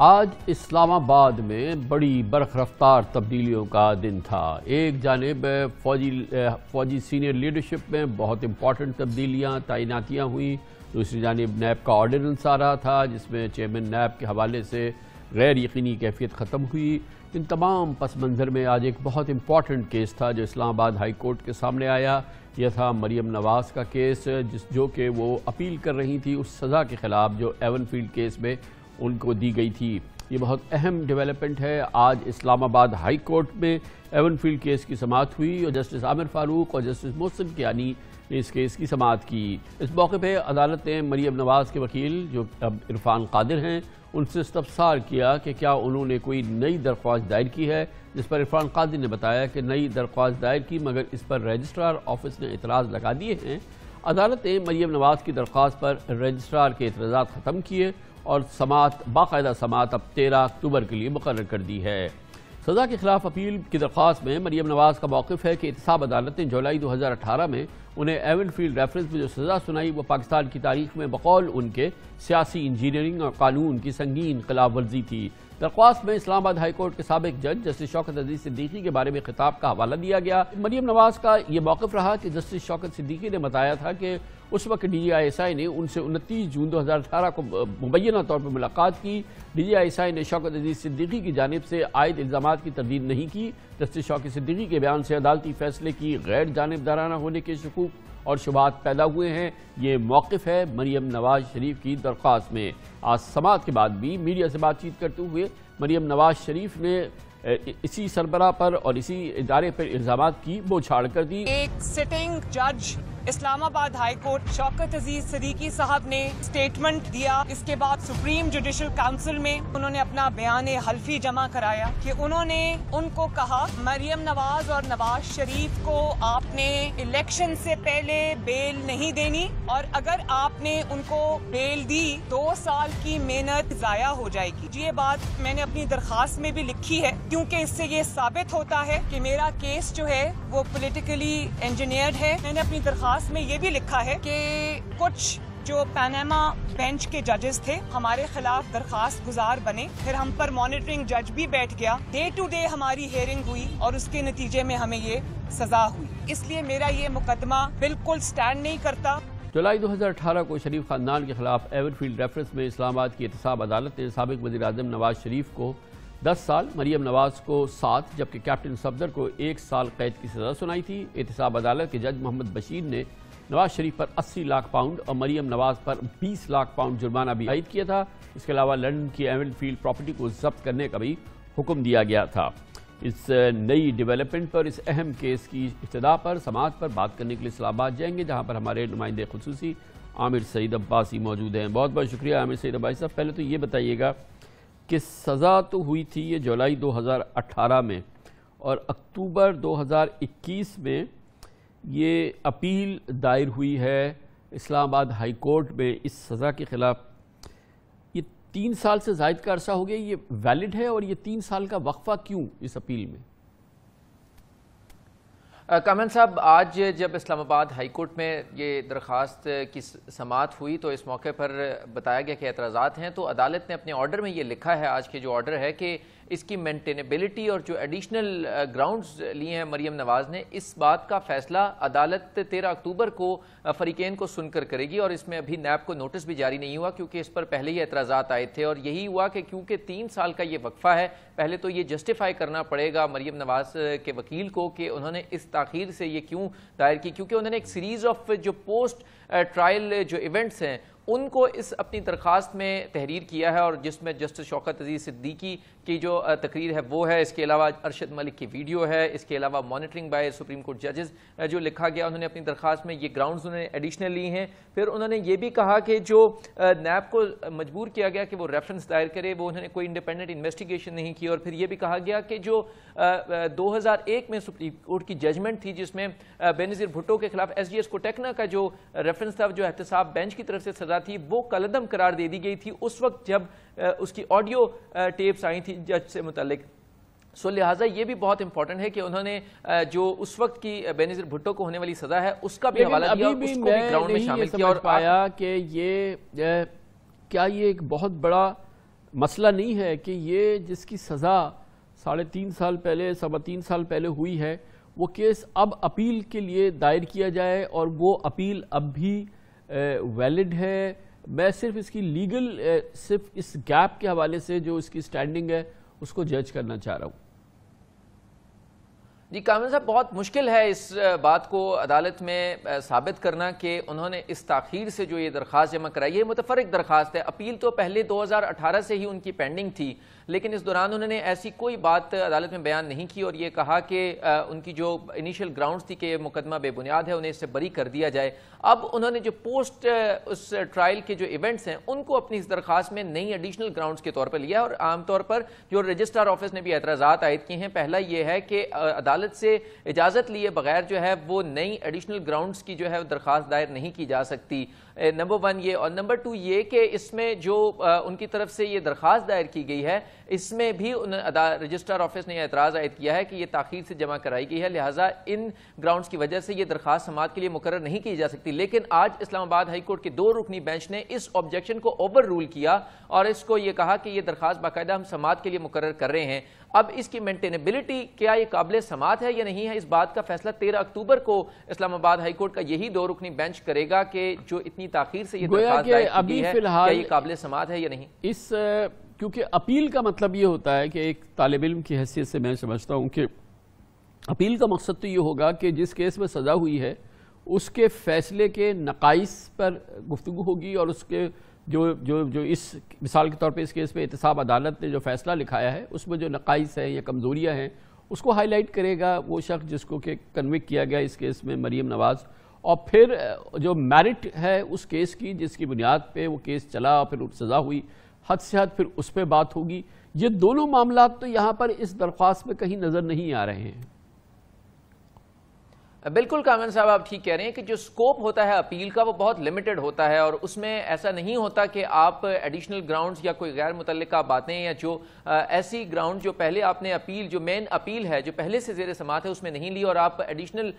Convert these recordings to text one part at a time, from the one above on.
आज इस्लामाबाद में बड़ी बर्फ़ रफ्तार तब्दीलियों का दिन था एक जानब फौजी फौजी सीनियर लीडरशिप में बहुत इंपॉर्टेंट तब्दीलियाँ तैनातियाँ हुई दूसरी जानब नैब का ऑर्डिनेंस आ रहा था जिसमें चेयरमैन नैब के हवाले से गैर यकीनी कैफियत ख़त्म हुई इन तमाम पस मंज़र में आज एक बहुत इंपॉर्टेंट केस था जो इस्लामाबाद हाई कोर्ट के सामने आया यह था मरियम नवाज का केस जिस जो कि वो अपील कर रही थी उस सज़ा के ख़िलाफ़ जो एवन फील्ड केस में उनको दी गई थी ये बहुत अहम डेवलपमेंट है आज इस्लामाबाद हाई कोर्ट में एवन फील्ड केस की समात हुई और जस्टिस आमिर फारूक और जस्टिस मोहसिन कियानी ने इस केस की समाप्त की इस मौके पर अदालत ने मरीम नवाज़ के वकील जो अब इरफान कादिर हैं उनसे इस्तफसार किया कि क्या उन्होंने कोई नई दरख्वास्त दायर की है जिस पर इरफान कादिर ने बताया कि नई दरख्वास्त दायर की मगर इस पर रजिस्ट्रार ऑफिस ने इतराज़ लगा दिए हैं अदालत ने मरीम नवाज़ की दरख्वास्त पर रजिस्ट्रार के एतराज़ ख़त्म किए और समात बाकायदा समात अब तेरह अक्टूबर के लिए मुकर कर दी है सजा के खिलाफ अपील की दरख्वास्त में मरियम नवाज का मौकफ है कि एहतसाब अदालत ने जुलाई दो हजार अठारह में उन्हें एवन फील्ड रेफरेंस में जो सजा सुनाई वो पाकिस्तान की तारीख में बकौल उनके सियासी इंजीनियरिंग और कानून की संगीन खिलाफ वर्जी थी दरख्वास्त में इस्लामाबाद हाईकोर्ट के सबक जज जस्टिस शौकत अजीज सिद्दीकी के बारे में खिताब का हवाला दिया गया मरीम नवाज का यह मौकफ रहा कि जस्टिस शौकत सिद्दीकी ने बताया था कि उस वक्त D G I S I ने उनसे उनतीस जून दो हज़ार अठारह को मुबैना तौर पर मुलाकात की D G I S I ने शौकत अजीज सिद्दीकी की जानब से आयद इल्ज़ाम की तरदीद नहीं की जस्टिस शौकत सिद्दीकी के बयान से अदालती फैसले की गैर जानबदाराना होने के शकूक और शुबात पैदा हुए हैं ये मौकफ़ है मरीम नवाज शरीफ की दरख्वास्त में आज समात के बाद भी मीडिया से बातचीत करते हुए मरीम नवाज शरीफ ने इसी सरबरा पर और इसी इदारे पर इल्ज़ाम की बोछाड़ कर दी एक सिटिंग जज इस्लामाबाद हाई कोर्ट शौकत अजीज सदीकी साहब ने स्टेटमेंट दिया इसके बाद सुप्रीम जुडिशल काउंसिल में उन्होंने अपना बयान हल्फी जमा कराया कि उन्होंने उनको कहा मरियम नवाज और नवाज शरीफ को आपने इलेक्शन से पहले बेल नहीं देनी और अगर आपने उनको बेल दी दो साल की मेहनत जाया हो जाएगी ये बात मैंने अपनी दरखास्त में भी लिखी है क्योंकि इससे ये साबित होता है कि मेरा केस जो है वो पोलिटिकली इंजीनियर्ड है मैंने अपनी दरखास्त दरख्वास्त में ये भी लिखा है कि कुछ जो पैनामा बेंच के जजेस थे हमारे खिलाफ दरखास्त गुजार बने फिर हम पर मॉनिटरिंग जज भी बैठ गया डे टू डे हमारी हेयरिंग हुई और उसके नतीजे में हमें ये सजा हुई इसलिए मेरा ये मुकदमा बिल्कुल स्टैंड नहीं करता जुलाई 2018 को शरीफ खानदान के खिलाफ एवरफील्ड रेफरेंस में इस्लामाबाद की एहतसाब अदालत ने सबक वजी नवाज शरीफ को दस साल मरियम नवाज को सात जबकि कैप्टन सफदर को एक साल कैद की सजा सुनाई थी एहतसाब अदालत के जज मोहम्मद बशीर ने नवाज शरीफ पर 80 लाख पाउंड और मरियम नवाज पर 20 लाख पाउंड जुर्माना भी आयद किया था इसके अलावा लंदन की एवन फील्ड प्रॉपर्टी को जब्त करने का भी हुक्म दिया गया था इस नई डेवलपमेंट पर इस अहम केस की इब्तदा पर समाज पर बात करने के लिए इस्लाबाद जाएंगे जहाँ पर हमारे नुमाइंदे खसूसी आमिर सईद अब्बासी मौजूद हैं बहुत बहुत शुक्रिया आमिर सईद अब्बासी साहब पहले तो ये बताइएगा कि सज़ा तो हुई थी ये जुलाई 2018 में और अक्टूबर 2021 में ये अपील दायर हुई है इस्लामाबाद हाई कोर्ट में इस सज़ा के ख़िलाफ़ ये तीन साल से जायद का अर्सा हो गया ये वैलिड है और ये तीन साल का वक्फ़ा क्यों इस अपील में कामरान साहब आज जब इस्लामाबाद हाई कोर्ट में ये दरख्वास्त की समात हुई तो इस मौके पर बताया गया कि एतराज़ात हैं तो अदालत ने अपने ऑर्डर में ये लिखा है आज के जो ऑर्डर है कि इसकी मेंटेनेबिलिटी और जो एडिशनल ग्राउंड्स uh, लिए हैं मरीम नवाज़ ने इस बात का फैसला अदालत तेरह अक्टूबर को uh, फरीकेन को सुनकर करेगी और इसमें अभी नैब को नोटिस भी जारी नहीं हुआ क्योंकि इस पर पहले ही एतराज आए थे और यही हुआ कि क्योंकि तीन साल का ये वक्फ़ा है पहले तो ये जस्टिफाई करना पड़ेगा मरीम नवाज़ uh, के वकील को कि उन्होंने इस तखीर से ये क्यों दायर की क्योंकि उन्होंने एक सीरीज़ ऑफ जो पोस्ट ट्रायल जो इवेंट्स हैं उनको इस अपनी दरख्वास्त में तहरीर किया है और जिसमें जस्टिस शौकत अजीज़ सिद्दीकी की जो तकरीर है वो है इसके अलावा अरशद मलिक की वीडियो है इसके अलावा मॉनिटरिंग बाय सुप्रीम कोर्ट जजेस जो लिखा गया उन्होंने अपनी दरख्वास्त में ये ग्राउंड्स उन्होंने एडिशनल ली हैं फिर उन्होंने ये भी कहा कि जो नैब को मजबूर किया गया कि वो रेफरेंस दायर करे वो उन्होंने कोई इंडिपेंडेंट इन्वेस्टिगेशन नहीं की और फिर ये भी कहा गया कि जो दो हज़ार एक में सुप्रीम कोर्ट की जजमेंट थी जिसमें बेनज़ीर भुट्टो के खिलाफ एस जी एस कोटेकना का जो रेफरेंस था जो एहतसाब बेंच की तरफ से सजा सजा थी वो कलदम करार दे दी गई थी उस वक्त जब उसकी ऑडियो टेप्स आई थी जज से मुतलिक सो so, लिहाजा ये भी बहुत इंपॉर्टेंट है कि उन्होंने जो उस वक्त की बेनजीर भुट्टो को होने वाली सजा है उसका भी हवाला दिया भी उसको भी ग्राउंड में शामिल किया और पाया कि ये क्या ये एक बहुत बड़ा मसला नहीं है कि ये जिसकी सजा साढ़े तीन साल पहले सवा तीन साल पहले हुई है वो केस अब अपील के लिए दायर किया जाए और वो अपील अब भी वैलिड है मैं सिर्फ इसकी लीगल सिर्फ इस गैप के हवाले से जो इसकी स्टैंडिंग है उसको जज करना चाह रहा हूँ जी कामिल साहब बहुत मुश्किल है इस बात को अदालत में साबित करना कि उन्होंने इस तखीर से जो ये दरख्वास जमा कराई है मुतफरक दरख्वास्त है अपील तो पहले 2018 से ही उनकी पेंडिंग थी लेकिन इस दौरान उन्होंने ऐसी कोई बात अदालत में बयान नहीं की और ये कहा कि उनकी जो इनिशियल ग्राउंड थी कि ये मुकदमा बेबुनियाद है उन्हें इससे बरी कर दिया जाए अब उन्होंने जो पोस्ट उस ट्रायल के जो इवेंट्स हैं उनको अपनी इस दरख्वास्त में नई एडिशनल ग्राउंड के तौर पर लिया और आमतौर पर जो रजिस्ट्रार ऑफिस ने भी एतराज़ा आयद किए हैं पहला ये है कि अदालत अदालत से इजाज़त लिए बगैर जो है वो नई एडिशनल ग्राउंड की जो है दरख्वास्त दायर नहीं की जा सकती नंबर वन ये और नंबर टू ये कि इसमें जो उनकी तरफ से ये दरख्वास्त दायर की गई है इसमें भी उन रजिस्ट्रार ऑफिस ने एतराज़ आयद किया है कि ये ताखिर से जमा कराई गई है लिहाजा इन ग्राउंड्स की वजह से यह दरखास्त समात के लिए मुकर नहीं की जा सकती लेकिन आज इस्लामाबाद हाईकोर्ट के दो रुकनी बेंच ने इस ऑब्जेक्शन को ओवर रूल किया और इसको ये कहा कि यह दरख्वास्त बाकायदा हम समात के लिए मुकर कर रहे हैं अब इसकी मेंटेनेबिलिटी क्या ये काबिल समात है या नहीं है इस बात का फैसला तेरह अक्टूबर को इस्लामाबाद हाईकोर्ट का यही दो रुकनी बेंच करेगा कि जो इतनी ताखिर से ये अभी फिलहाल काबिल समात है या नहीं इस क्योंकि अपील का मतलब ये होता है कि एक तालब इम की हैसियत से मैं समझता हूँ कि अपील का मकसद तो ये होगा कि जिस केस में सज़ा हुई है उसके फैसले के नकाइस पर गुफ्तु होगी और उसके जो जो जो इस मिसाल के तौर पे इस केस में एहतसाब अदालत ने जो फैसला लिखाया है उसमें जो नकाइस हैं या कमज़ोरियाँ हैं उसको हाईलाइट करेगा वो शख्स जिसको कि कन्विक किया गया इस केस में मरीम नवाज़ और फिर जो मेरिट है उस केस की जिसकी बुनियाद पर वो केस चला और फिर सज़ा हुई हद से हद फिर उस पर बात होगी ये दोनों मामला तो यहाँ पर इस दरख्वास्त में कहीं नज़र नहीं आ रहे हैं बिल्कुल कामन साहब आप ठीक कह रहे हैं कि जो स्कोप होता है अपील का वो बहुत लिमिटेड होता है और उसमें ऐसा नहीं होता कि आप एडिशनल ग्राउंड्स या कोई गैर मुतल बातें या जो ऐसी ग्राउंड जो पहले आपने अपील जो मेन अपील है जो पहले से जेर समात है उसमें नहीं ली और आप एडिशनल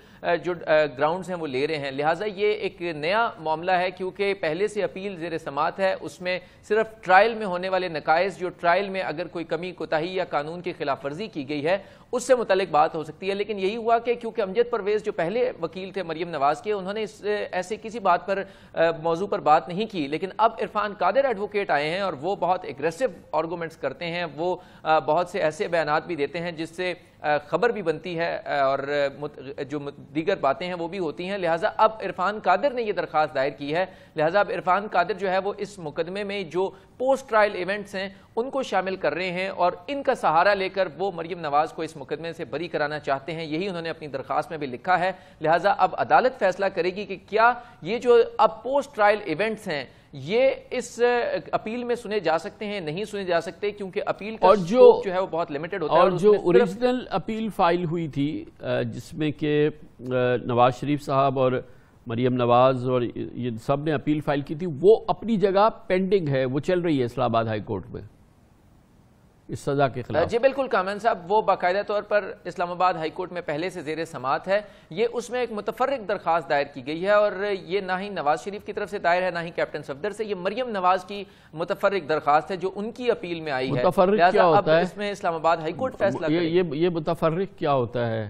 जो ग्राउंड्स हैं वो ले रहे हैं लिहाजा ये एक नया मामला है क्योंकि पहले से अपील जेर समात है उसमें सिर्फ ट्रायल में होने वाले नकायज़ जो ट्रायल में अगर कोई कमी कोताही या कानून की खिलाफ वर्जी की गई है उससे मुतल बात हो सकती है लेकिन यही हुआ कि क्योंकि अमजद परवेज जो पहले वकील थे मरियम नवाज के उन्होंने इस ऐसे किसी बात पर मौजू पर बात नहीं की लेकिन अब इरफान कादिर एडवोकेट आए हैं और वो बहुत एग्रेसिव आर्गूमेंट्स करते हैं वो बहुत से ऐसे बयान भी देते हैं जिससे खबर भी बनती है और जो दीगर बातें हैं वो भी होती हैं लिहाजा अब इरफान कादिर ने यह दरख्वास्त दायर की है लिहाजा अब इरफान कादिर जो है वो इस मुकदमे में जो पोस्ट ट्रायल इवेंट्स हैं उनको शामिल कर रहे हैं और इनका सहारा लेकर वो मरियम नवाज़ को इस मुकदमे से बरी कराना चाहते हैं यही उन्होंने अपनी दरख्वास्त में भी लिखा है लिहाजा अब अदालत फैसला करेगी कि क्या ये जो अब पोस्ट ट्रायल इवेंट्स हैं ये इस अपील में सुने जा सकते हैं नहीं सुने जा सकते क्योंकि अपील का और जो जो है वो बहुत लिमिटेड होता और है और जो ओरिजिनल अपील फाइल हुई थी जिसमें कि नवाज शरीफ साहब और मरियम नवाज और ये सब ने अपील फाइल की थी वो अपनी जगह पेंडिंग है वो चल रही है इस्लामाबाद हाई कोर्ट में इस सजा के खिलाफ जी बिल्कुल कामन साहब वो बाकायदा तौर पर इस्लामाबाद हाई कोर्ट में पहले से जेर समात है ये उसमें एक मुतफरक दरख्वास्त दायर की गई है और ये ना ही नवाज शरीफ की तरफ से दायर है ना ही कैप्टन सफदर से ये मरियम नवाज की मुतफरक दरख्वास्त है जो उनकी अपील में आई है इसमें इस्लामाबाद हाई कोर्ट फैसला ये मुतफरक क्या होता है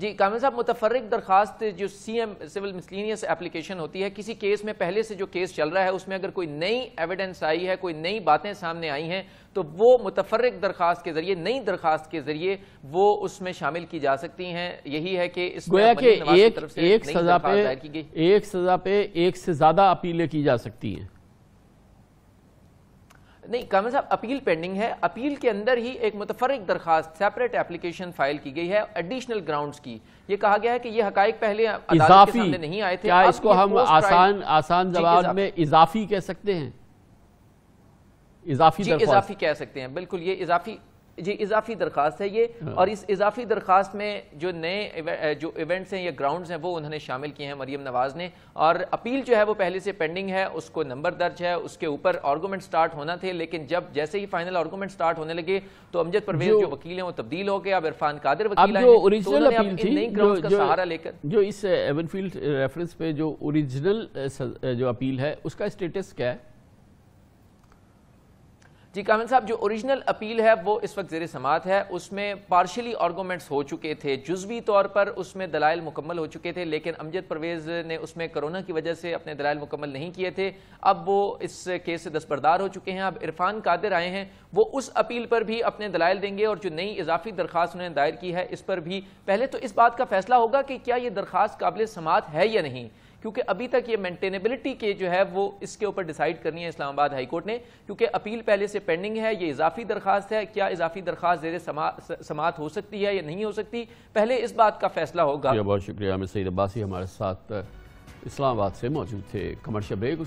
जी कामिल साहब मुतफरक दरखास्त जो C M civil miscellaneous application होती है किसी केस में पहले से जो केस चल रहा है उसमें अगर कोई नई एविडेंस आई है कोई नई बातें सामने आई हैं तो वो मुतफरक दरखास्त के जरिए नई दरखास्त के जरिए वो उसमें शामिल की जा सकती हैं यही है कि इस गोया के एक, एक सजा पे एक सजा पे एक से ज्यादा अपीलें की जा सकती हैं नहीं कामिल साहब अपील पेंडिंग है अपील के अंदर ही एक मुतफरक दरखास्त सेपरेट एप्लीकेशन फाइल की गई है एडिशनल ग्राउंड्स की ये कहा गया है कि ये हक पहले इजाफी नहीं आए थे क्या इसको हम आसान आसान जवाब में इजाफी कह सकते हैं इजाफी इजाफी कह सकते हैं बिल्कुल ये इजाफी जी इजाफी दरखास्त है ये हाँ। और इस इजाफी दरखास्त में जो नए जो इवेंट्स हैं या ग्राउंड्स हैं वो उन्होंने शामिल किए हैं मरियम नवाज ने और अपील जो है वो पहले से पेंडिंग है उसको नंबर दर्ज है उसके ऊपर आर्गूमेंट स्टार्ट होना थे लेकिन जब जैसे ही फाइनल आर्गूमेंट स्टार्ट होने लगे तो अमजद परवेज जो, जो वकील हैं वो तब्दील हो गए अब इरफान कादिर वकील तो सहारा लेकर जो इस एवनफील्ड रेफरेंस पे जो ओरिजिनल जो अपील है उसका स्टेटस क्या है जी कामिल साहब जो ओरिजिनल अपील है वो इस वक्त जेर समात है उसमें पार्शली आर्गूमेंट्स हो चुके थे जुजवी तौर पर उसमें दलाइल मुकम्मल हो चुके थे लेकिन अमजद परवेज़ ने उसमें कोरोना की वजह से अपने दलाइल मुकम्मल नहीं किए थे अब वो इस केस से दस्तबरदार हो चुके हैं अब इरफान कादिर आए हैं वो उस अपील पर भी अपने दलाइल देंगे और जो नई इजाफी दरख्वास्त उन्होंने दायर की है इस पर भी पहले तो इस बात का फैसला होगा कि क्या ये दरख्वास्त काबिल समात है या नहीं क्योंकि अभी तक ये मेंटेनेबिलिटी के जो है वो इसके ऊपर डिसाइड करनी है इस्लामाबाद हाईकोर्ट ने क्योंकि अपील पहले से पेंडिंग है ये इजाफी दरखास्त है क्या इजाफी दरखास्त जेर समात हो सकती है या नहीं हो सकती पहले इस बात का फैसला होगा बहुत शुक्रिया सईद अब्बासी हमारे साथ इस्लामाबाद से मौजूद थे कमर्शियल ब्रेक